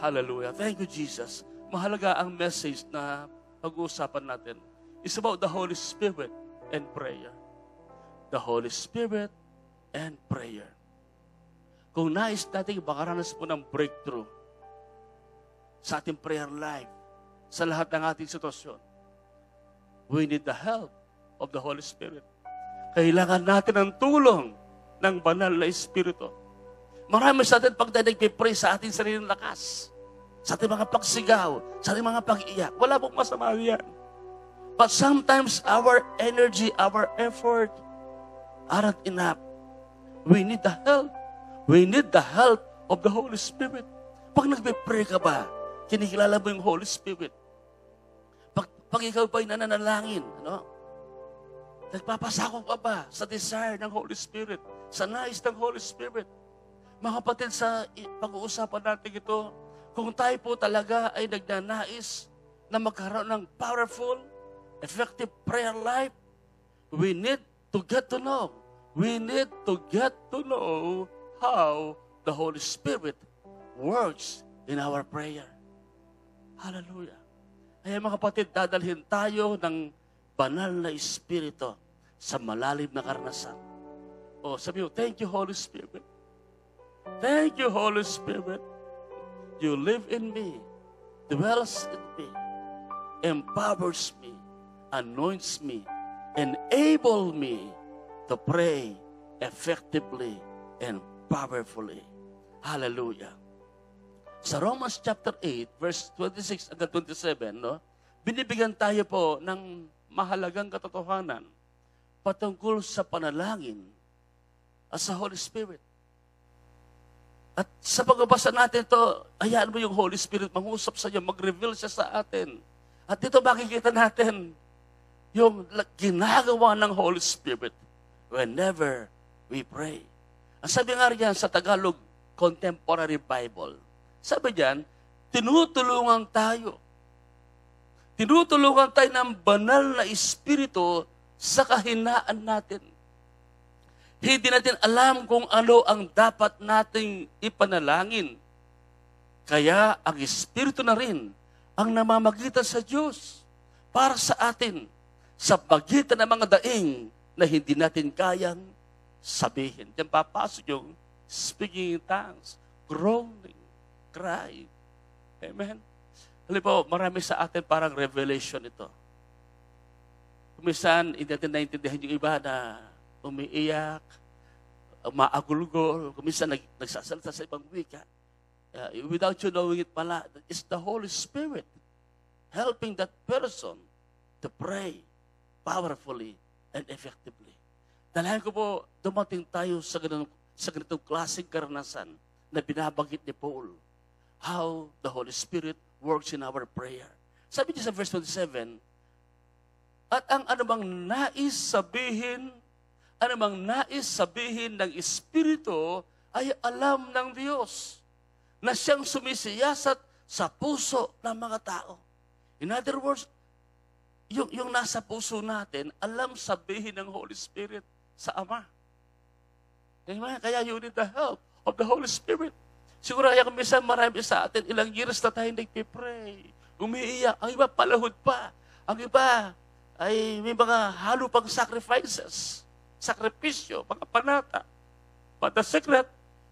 Hallelujah. Thank you, Jesus. Mahalaga ang message na pag-uusapan natin. It's about the Holy Spirit and prayer. The Holy Spirit and prayer. Kung nais natin makaranas po ng breakthrough sa ating prayer life, sa lahat ng ating sitwasyon, we need the help of the Holy Spirit. Kailangan natin ang tulong ng banal na Espiritu Marami sa atin pag nagpipray sa ating sariling lakas, sa ating mga pagsigaw, sa ating mga pag-iyak. Wala pong masama yan. But sometimes our energy, our effort aren't enough. We need the help. We need the help of the Holy Spirit. Pag nagpipray ka ba, kinikilala mo yung Holy Spirit. Pag, pag ikaw ba'y nananalangin, ano? nagpapasakop ka ba sa desire ng Holy Spirit, sa nais ng Holy Spirit, mga kapatid, sa pag-uusapan natin ito, kung tayo po talaga ay nagnanais na magkaroon ng powerful, effective prayer life, we need to get to know. We need to get to know how the Holy Spirit works in our prayer. Hallelujah. Kaya mga kapatid, dadalhin tayo ng banal na Espiritu sa malalim na karanasan. O sabi mo, thank you Holy Spirit Thank you, Holy Spirit. You live in me, dwells in me, empowers me, anoints me, enable me to pray effectively and powerfully. Hallelujah. Sa Romans chapter 8, verse 26 hanggang 27, no, binibigyan tayo po ng mahalagang katotohanan patungkol sa panalangin at sa Holy Spirit. At sa pagbabasa natin to, ayan mo yung Holy Spirit mangusap sa iyo, mag-reveal siya sa atin. At dito makikita natin yung ginagawa ng Holy Spirit whenever we pray. Ang sabi nga riyan sa Tagalog Contemporary Bible, sabi diyan, tinutulungan tayo. Tinutulungan tayo ng banal na Espiritu sa kahinaan natin. Hindi natin alam kung ano ang dapat nating ipanalangin. Kaya ang Espiritu na rin ang namamagitan sa Diyos para sa atin sa pagitan ng mga daing na hindi natin kayang sabihin. Diyan papasok yung speaking in tongues, groaning, cry. Amen? Alam po, marami sa atin parang revelation ito. Kumisan, hindi natin naintindihan yung iba na umiiyak, maagulgol, kuminsan nag, nagsasalita sa ibang wika. Uh, without you knowing it pala, it's the Holy Spirit helping that person to pray powerfully and effectively. Dalayan ko po, dumating tayo sa ganitong, sa ganitong klaseng karanasan na binabanggit ni Paul. How the Holy Spirit works in our prayer. Sabi niya sa verse 27, At ang anumang nais sabihin anumang nais sabihin ng Espiritu ay alam ng Diyos na siyang sumisiyasat sa puso ng mga tao. In other words, yung, yung nasa puso natin, alam sabihin ng Holy Spirit sa Ama. Amen? Kaya you need the help of the Holy Spirit. Siguro kaya kung minsan marami sa atin, ilang years na tayo nagpipray, umiiyak, ang iba palahod pa, ang iba ay may mga halo pang sacrifices sakripisyo, mga panata. But the secret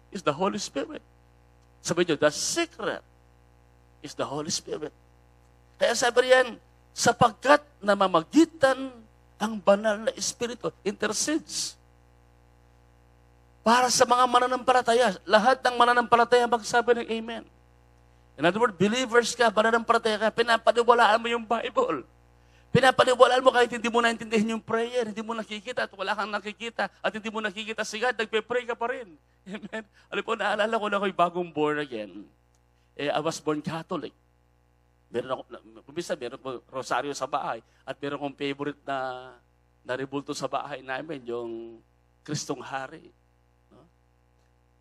is the Holy Spirit. Sabi nyo, the secret is the Holy Spirit. Kaya sabi riyan, sapagkat namamagitan ang banal na Espiritu, intercedes. Para sa mga mananampalataya, lahat ng mananampalataya magsabi ng Amen. In other words, believers ka, mananampalataya ka, pinapaniwalaan mo yung Bible. Pinapaniwalaan mo kahit hindi mo naintindihan yung prayer, hindi mo nakikita at wala kang nakikita at hindi mo nakikita si God, nagpe-pray ka pa rin. Amen? Alam po, naalala ko na ako'y bagong born again. Eh, I was born Catholic. Meron ako, kumisa, meron ko rosaryo sa bahay at meron akong favorite na na naribulto sa bahay namin, yung Kristong Hari. No?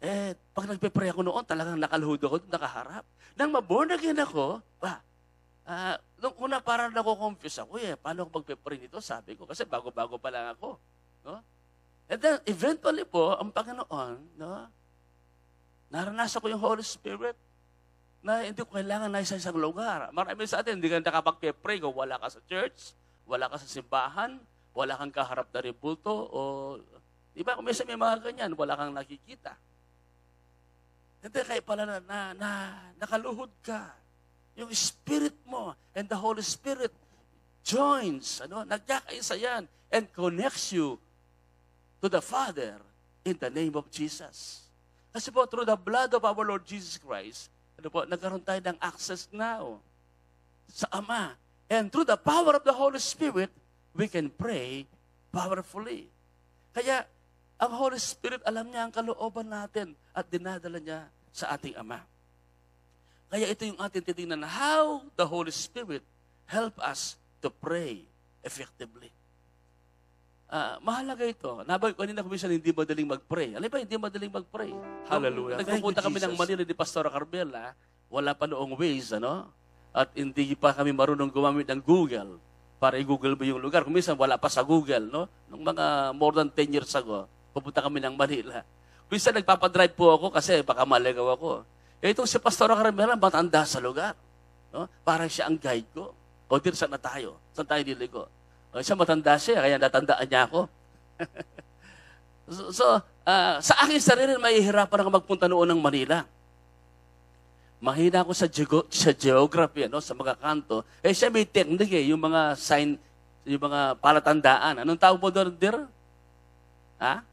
Eh, pag nagpe-pray ako noon, talagang nakaluhod ako, nakaharap. Nang maborn again ako, ba, uh, nung una parang nako-confuse ako eh, paano ako magpe-pray nito? Sabi ko, kasi bago-bago pa lang ako. No? And then, eventually po, ang Panginoon, no, naranasan ko yung Holy Spirit na hindi ko kailangan na isa isang lugar. Marami sa atin, hindi ka nakapagpe-pray kung wala ka sa church, wala ka sa simbahan, wala kang kaharap na rebulto, o di ba, kumisa may mga ganyan, wala kang nakikita. Hindi, kaya pala na, na, na nakaluhod ka. Yung spirit mo and the Holy Spirit joins, ano, nagkakaisa yan and connects you to the Father in the name of Jesus. Kasi po, through the blood of our Lord Jesus Christ, ano po, nagkaroon tayo ng access now sa Ama. And through the power of the Holy Spirit, we can pray powerfully. Kaya, ang Holy Spirit, alam niya ang kalooban natin at dinadala niya sa ating Ama. Kaya ito yung ating titingnan, how the Holy Spirit help us to pray effectively. Uh, mahalaga ito. Nabag, kanina ko minsan hindi madaling mag-pray. Alam ba, hindi madaling mag-pray. Hallelujah. Nagpupunta kami Jesus. ng Manila ni Pastor Carmela. Ah. Wala pa noong ways, ano? At hindi pa kami marunong gumamit ng Google para i-Google mo yung lugar. Kung minsan wala pa sa Google, no? Nung mga more than 10 years ago, pupunta kami ng Manila. Minsan nagpapadrive po ako kasi baka maligaw ako. Itong si Pastor Carmela, matanda sa lugar. No? Parang siya ang guide ko. O, dear, saan na tayo? Saan tayo niligo? O, siya matanda siya, kaya natandaan niya ako. so, so uh, sa akin sarili, mahihirapan ako magpunta noon ng Manila. Mahina ako sa, geog- sa geography, no? sa mga kanto. Eh, siya may technique, eh, yung mga sign, yung mga palatandaan. Anong tawag mo doon, dear? Ha?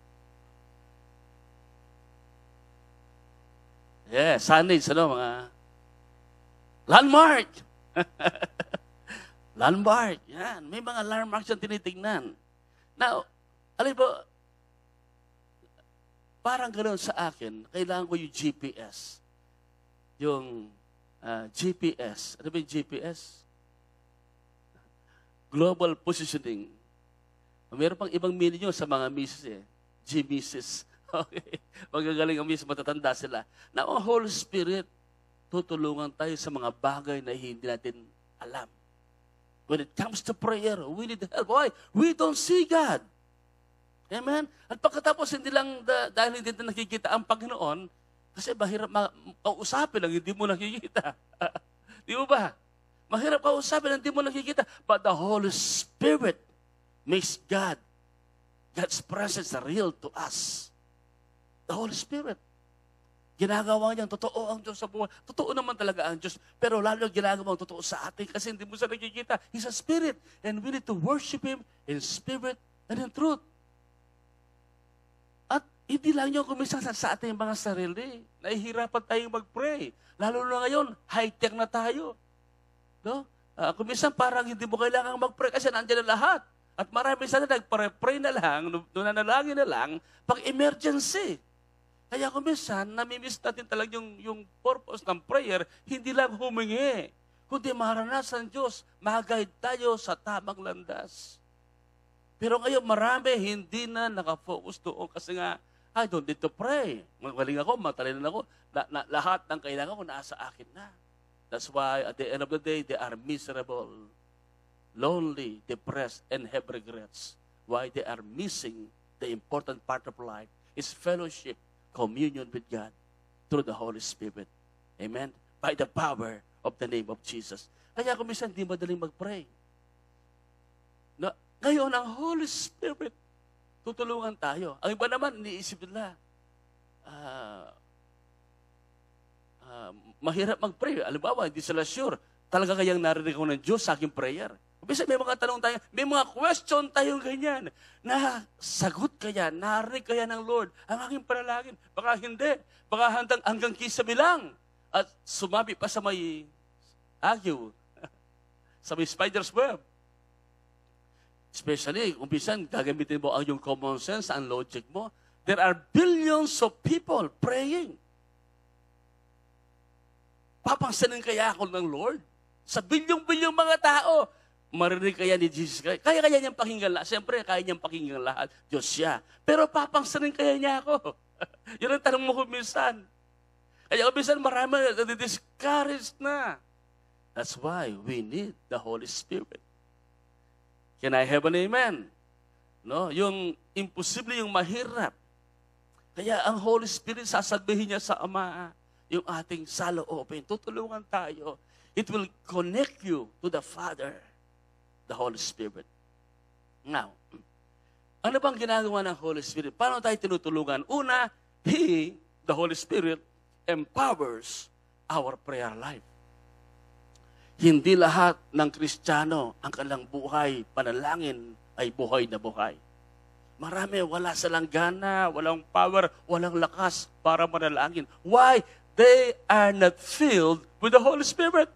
Yeah, Sundays, ano, mga landmark. landmark, yan. May mga landmarks yung tinitingnan. Now, alin po, parang ganoon sa akin, kailangan ko yung GPS. Yung uh, ah, GPS. Ano ba yung GPS? Global Positioning. Mayroon pang ibang meaning yun sa mga misis eh. G-misis okay. Magagaling ang mismo, matatanda sila. Na ang Holy Spirit, tutulungan tayo sa mga bagay na hindi natin alam. When it comes to prayer, we need help. Why? We don't see God. Amen? At pagkatapos, hindi lang da, dahil hindi na nakikita ang Panginoon, kasi mahirap ma- kausapin ang hindi mo nakikita. Di mo ba? Mahirap kausapin ang hindi mo nakikita. But the Holy Spirit makes God, God's presence real to us. The Holy Spirit. Ginagawa niya, totoo ang Diyos sa buhay. Totoo naman talaga ang Diyos. Pero lalo ginagawa ang totoo sa atin kasi hindi mo siya nakikita. He's a spirit. And we need to worship Him in spirit and in truth. At hindi lang niya kumisa sa, sa ating mga sarili. Nahihirapan tayong mag-pray. Lalo na ngayon, high-tech na tayo. No? Uh, ah, kumisan parang hindi mo kailangan mag-pray kasi nandiyan na lahat. At marami sana nagpare-pray na lang, nananalangin na lang, pag emergency. Kaya kung minsan, namimiss natin talaga yung, yung purpose ng prayer, hindi lang humingi, kundi maranasan Diyos, mag-guide tayo sa tamang landas. Pero ngayon, marami hindi na nakafocus doon kasi nga, I don't need to pray. Magaling ako, matalinan ako. Na, na, lahat ng kailangan ko nasa akin na. That's why at the end of the day, they are miserable, lonely, depressed, and have regrets. Why they are missing the important part of life is fellowship communion with God through the Holy Spirit. Amen? By the power of the name of Jesus. Kaya kung minsan, hindi madaling mag-pray. Na, ngayon, ang Holy Spirit, tutulungan tayo. Ang iba naman, iniisip nila, uh, uh, mahirap mag-pray. Alibawa, hindi sila sure. Talaga kayang narinig ko ng Diyos sa aking prayer. Bisa may mga tanong tayo, may mga question tayo ganyan. Na sagot kaya, narinig kaya ng Lord ang aking panalangin. Baka hindi. Baka hantang hanggang kisame bilang. At sumabi pa sa may agyo, sa may spider's web. Especially, umpisan, gagamitin mo ang yung common sense, ang logic mo. There are billions of people praying. Papansanin kaya ako ng Lord? Sa bilyong-bilyong mga tao, Marinig kaya ni Jesus Christ? Kaya kaya niyang pakinggan lahat. Siyempre, kaya niyang pakinggan lahat. Diyos siya. Pero papangsanin kaya niya ako. Yun ang tanong mo kumisan. minsan. Kaya kung marami na discouraged na. That's why we need the Holy Spirit. Can I have an amen? No, yung imposible, yung mahirap. Kaya ang Holy Spirit sasabihin niya sa Ama yung ating saloobin. Tutulungan tayo. It will connect you to the Father the Holy Spirit. Now, ano bang ginagawa ng Holy Spirit? Paano tayo tinutulungan? Una, He, the Holy Spirit, empowers our prayer life. Hindi lahat ng Kristiyano ang kanilang buhay, panalangin ay buhay na buhay. Marami, wala sa langgana, walang power, walang lakas para manalangin. Why? They are not filled with the Holy Spirit.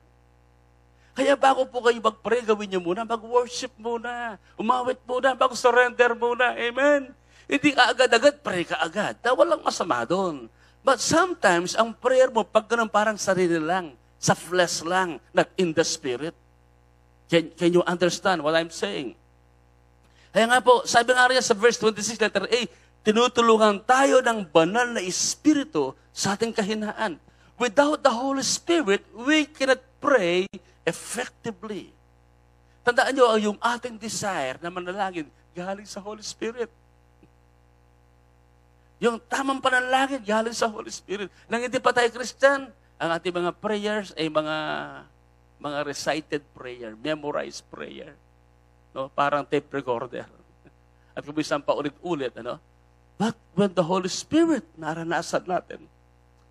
Kaya bago po kayo mag-pray, gawin niyo muna, mag-worship muna, umawit muna, mag-surrender muna. Amen? Hindi ka agad-agad, pray ka agad. Na walang masama doon. But sometimes, ang prayer mo, pag ganun parang sarili lang, sa flesh lang, not in the spirit. Can, can you understand what I'm saying? Kaya nga po, sabi nga rin sa verse 26, letter A, tinutulungan tayo ng banal na Espiritu sa ating kahinaan. Without the Holy Spirit, we cannot pray effectively. Tandaan nyo, yung ating desire na manalangin galing sa Holy Spirit. Yung tamang panalangin galing sa Holy Spirit. Nang hindi pa tayo Christian, ang ating mga prayers ay mga mga recited prayer, memorized prayer. No, parang tape recorder. At kung isang pa ulit-ulit, ano? But when the Holy Spirit naranasan natin,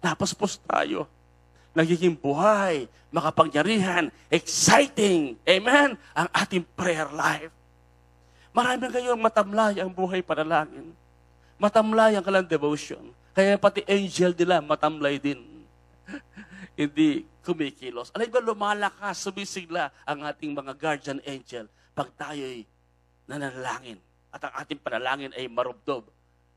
po tayo nagiging buhay, makapangyarihan, exciting, amen, ang ating prayer life. Marami kayong matamlay ang buhay panalangin. Matamlay ang kalang devotion. Kaya pati angel nila matamlay din. Hindi kumikilos. Alam ba, lumalakas, sumisigla ang ating mga guardian angel pag tayo'y nanalangin. At ang ating panalangin ay marubdob.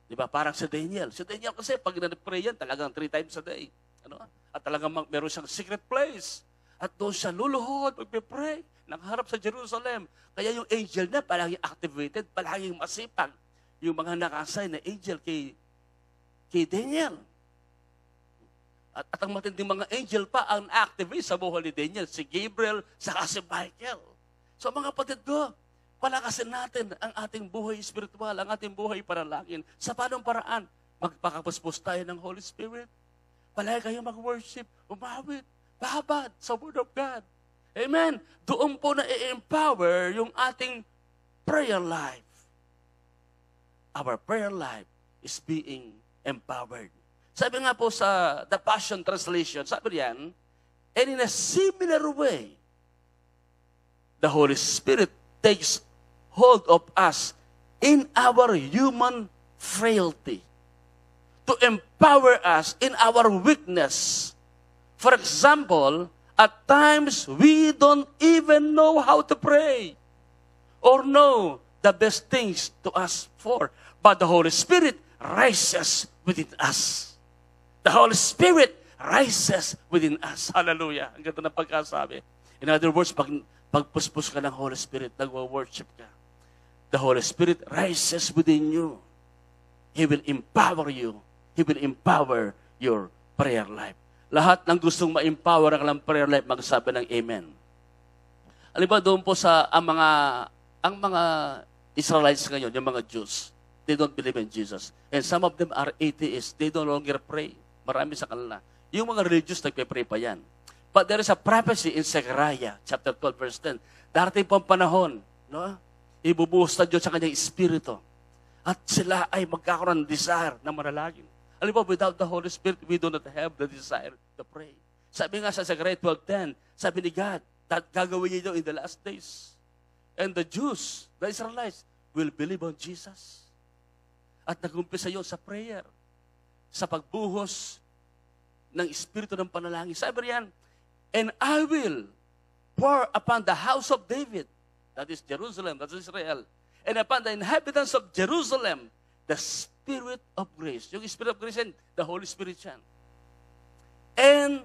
Di ba? Parang si Daniel. Si Daniel kasi pag nanipray yan, talagang three times a day. Ano? At talagang mag, meron siyang secret place. At doon siya luluhod, magpe-pray, nakaharap sa Jerusalem. Kaya yung angel na palaging activated, palaging masipag. Yung mga nakasay na angel kay, kay Daniel. At, at ang matinding mga angel pa ang active sa buhay ni Daniel, si Gabriel, sa si Michael. So mga kapatid ko, palakasin natin ang ating buhay spiritual, ang ating buhay panalangin. Sa panong paraan? Magpakapuspos tayo ng Holy Spirit. Palagi kayong mag-worship, umawit, babad sa Word of God. Amen? Doon po na i-empower yung ating prayer life. Our prayer life is being empowered. Sabi nga po sa The Passion Translation, sabi niyan, and in a similar way, the Holy Spirit takes hold of us in our human frailty to empower us in our weakness. For example, at times we don't even know how to pray or know the best things to ask for. But the Holy Spirit rises within us. The Holy Spirit rises within us. Hallelujah. Ang ganda ng pagkasabi. In other words, pag, pagpuspos ka ng Holy Spirit, nagwa-worship ka. The Holy Spirit rises within you. He will empower you He will empower your prayer life. Lahat ng gustong ma-empower ang prayer life, magsabi ng Amen. Alam doon po sa ang mga ang mga Israelites ngayon, yung mga Jews, they don't believe in Jesus. And some of them are atheists. They don't longer pray. Marami sa kanila. Yung mga religious, nagpe-pray pa yan. But there is a prophecy in Zechariah, chapter 12, verse 10. Darating po ang panahon, no? ibubuhos na Diyos sa kanyang espiritu. At sila ay magkakaroon ng desire na manalangin. Alam mo, without the Holy Spirit, we do not have the desire to pray. Sabi nga sa Zechariah 12.10, sabi ni God, that gagawin niyo in the last days. And the Jews, the Israelites, will believe on Jesus. At nagumpisa yon sa prayer, sa pagbuhos ng Espiritu ng Panalangin. Sabi riyan, And I will pour upon the house of David, that is Jerusalem, that is Israel, and upon the inhabitants of Jerusalem, the Spirit of grace. Yung Spirit of grace yan, the Holy Spirit yan. And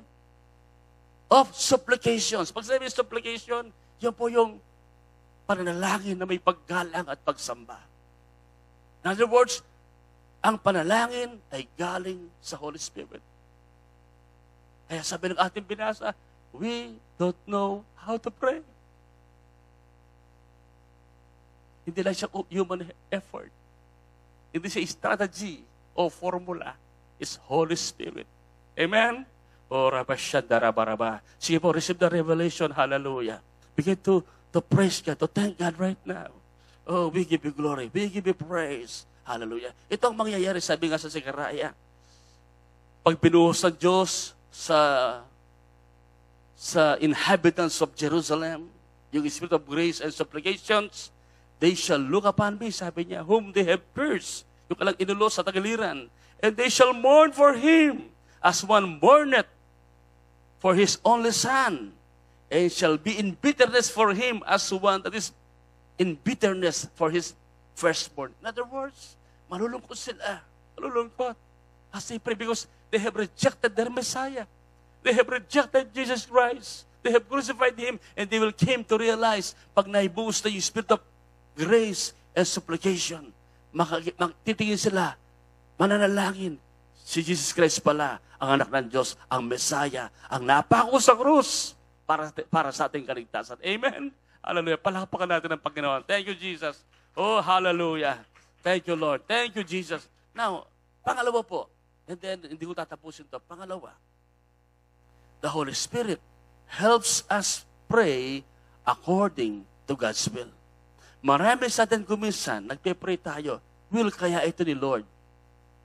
of supplications. Pag sinabi supplication, yan po yung pananalangin na may paggalang at pagsamba. In other words, ang panalangin ay galing sa Holy Spirit. Kaya sabi ng ating binasa, we don't know how to pray. Hindi lang siya human effort. It is a strategy or formula. It's Holy Spirit. Amen? O rabashadarabaraba. Sige po, receive the revelation. Hallelujah. Begin to, to praise God, to thank God right now. Oh, we give you glory. We give you praise. Hallelujah. Ito ang mangyayari, sabi nga sa Sigaraya. Pag binuhos ng Diyos sa sa inhabitants of Jerusalem, yung spirit of grace and supplications, They shall look upon me, sabi niya, whom they have pierced, yung kalang inulo sa tagaliran, And they shall mourn for him, as one mourneth for his only son, and shall be in bitterness for him as one that is in bitterness for his firstborn. In other words, malulungkot sila. Malulungkot. As they pray because they have rejected their Messiah. They have rejected Jesus Christ. They have crucified Him and they will came to realize pag naibuhos na yung spirit of grace and supplication. Titingin sila, mananalangin. Si Jesus Christ pala, ang anak ng Diyos, ang Messiah, ang napako sa krus para, para sa ating kaligtasan. Amen? Hallelujah. Palapakan natin ang Panginoon. Thank you, Jesus. Oh, hallelujah. Thank you, Lord. Thank you, Jesus. Now, pangalawa po, and then hindi ko tatapusin to, pangalawa, the Holy Spirit helps us pray according to God's will. Marami sa atin kuminsan, nagpe-pray tayo, will kaya ito ni Lord?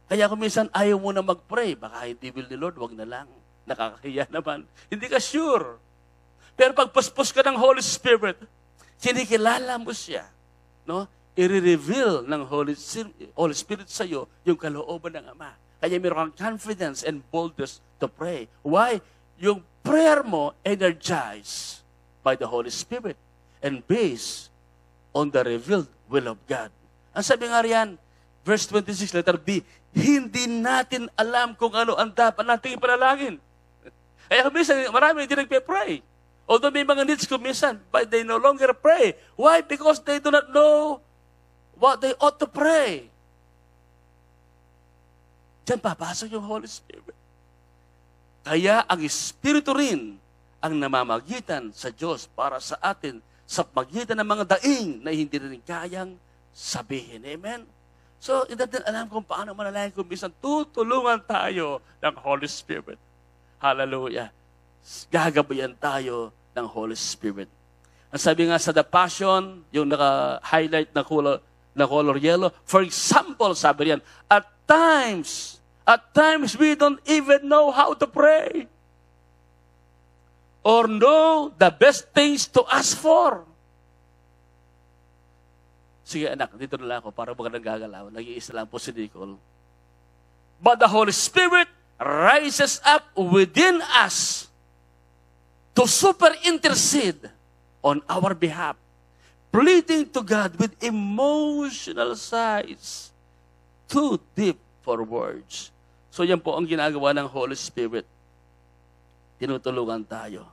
Kaya kuminsan ayaw mo na mag-pray, baka hindi will ni Lord, wag na lang. Nakakahiya naman. Hindi ka sure. Pero pag puspos ka ng Holy Spirit, kinikilala mo siya. No? I-reveal ng Holy, Holy Spirit sa iyo yung kalooban ng Ama. Kaya mayroon kang confidence and boldness to pray. Why? Yung prayer mo energized by the Holy Spirit and based on the revealed will of God. Ang sabi nga riyan, verse 26, letter B, hindi natin alam kung ano ang dapat nating ipanalangin. eh, minsan, marami hindi nagpe-pray. Although may mga needs ko but they no longer pray. Why? Because they do not know what they ought to pray. Diyan papasok yung Holy Spirit. Kaya ang Espiritu rin ang namamagitan sa Diyos para sa atin sa pagitan ng mga daing na hindi rin kayang sabihin. Amen? So, hindi natin alam kung paano manalangin kung minsan tutulungan tayo ng Holy Spirit. Hallelujah. Gagabayan tayo ng Holy Spirit. Ang sabi nga sa The Passion, yung naka-highlight na color, na color yellow, for example, sabi riyan, at times, at times we don't even know how to pray or know the best things to ask for. Sige anak, dito na lang ako para baka nanggagalaw. Nag-iisa lang po si Nicole. But the Holy Spirit rises up within us to super intercede on our behalf, pleading to God with emotional sighs too deep for words. So yan po ang ginagawa ng Holy Spirit tinutulungan tayo.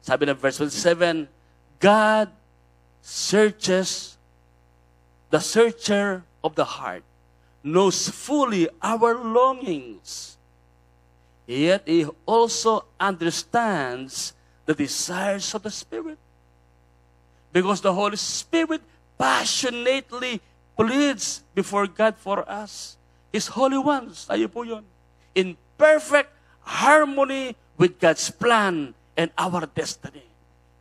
Sabi ng verse 7, God searches the searcher of the heart knows fully our longings. Yet he also understands the desires of the Spirit. Because the Holy Spirit passionately pleads before God for us. His holy ones, tayo po yun, in perfect harmony with God's plan and our destiny.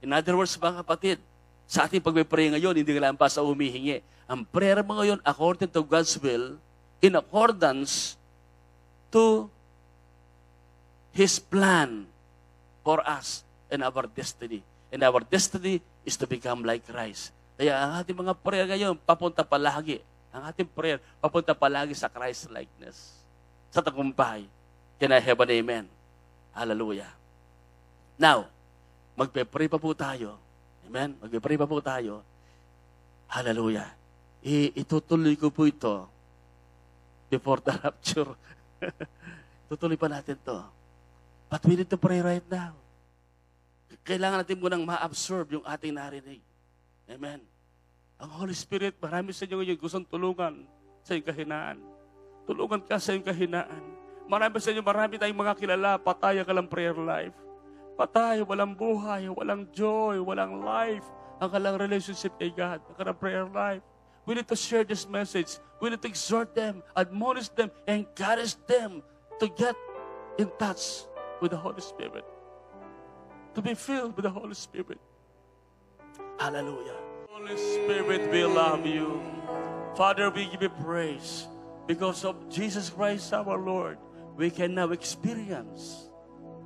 In other words, mga kapatid, sa ating pagpipray ngayon, hindi kailangan pa sa umihingi. Ang prayer mo ngayon, according to God's will, in accordance to His plan for us and our destiny. And our destiny is to become like Christ. Kaya ang ating mga prayer ngayon, papunta palagi. Ang ating prayer, papunta palagi sa Christ-likeness. Sa tagumpay. Can I have an amen? Hallelujah. Now, magpe-pray pa po tayo. Amen? Magpe-pray pa po tayo. Hallelujah. I- itutuloy ko po ito before the rapture. Tutuloy pa natin to. But we need to pray right now. Kailangan natin munang ma-absorb yung ating narinig. Amen. Ang Holy Spirit, marami sa inyo ngayon gustong tulungan sa iyong kahinaan. Tulungan ka sa iyong kahinaan. Marami sa inyo, marami tayong mga kilala, patay ang kalang prayer life. Patay, walang buhay, walang joy, walang life. Ang kalang relationship kay God, ang kalang prayer life. We need to share this message. We need to exhort them, admonish them, encourage them to get in touch with the Holy Spirit. To be filled with the Holy Spirit. Hallelujah. Holy Spirit, we love you. Father, we give you praise because of Jesus Christ our Lord. we can now experience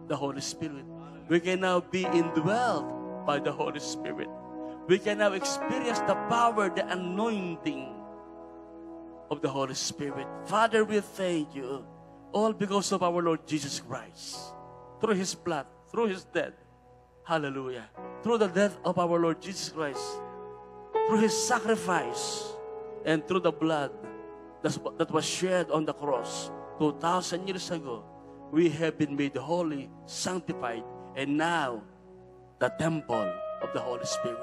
the Holy Spirit. We can now be indwelled by the Holy Spirit. We can now experience the power, the anointing of the Holy Spirit. Father, we thank you. All because of our Lord Jesus Christ. Through His blood, through His death. Hallelujah. Through the death of our Lord Jesus Christ. Through His sacrifice. And through the blood that was shed on the cross 2,000 years ago, we have been made holy, sanctified, and now the temple of the Holy Spirit.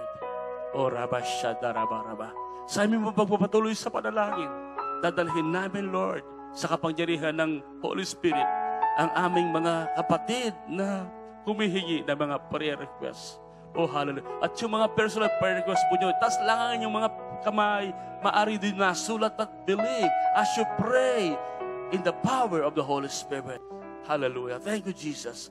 O oh, Rabba Shada Rabba Rabba. Sa aming pagpapatuloy sa panalangin, dadalhin namin, Lord, sa kapangyarihan ng Holy Spirit, ang aming mga kapatid na humihingi ng mga prayer requests. Oh, hallelujah. At yung mga personal prayer requests po nyo, tas langan yung mga kamay, maari din na sulat at believe as you pray in the power of the Holy Spirit. Hallelujah. Thank you, Jesus.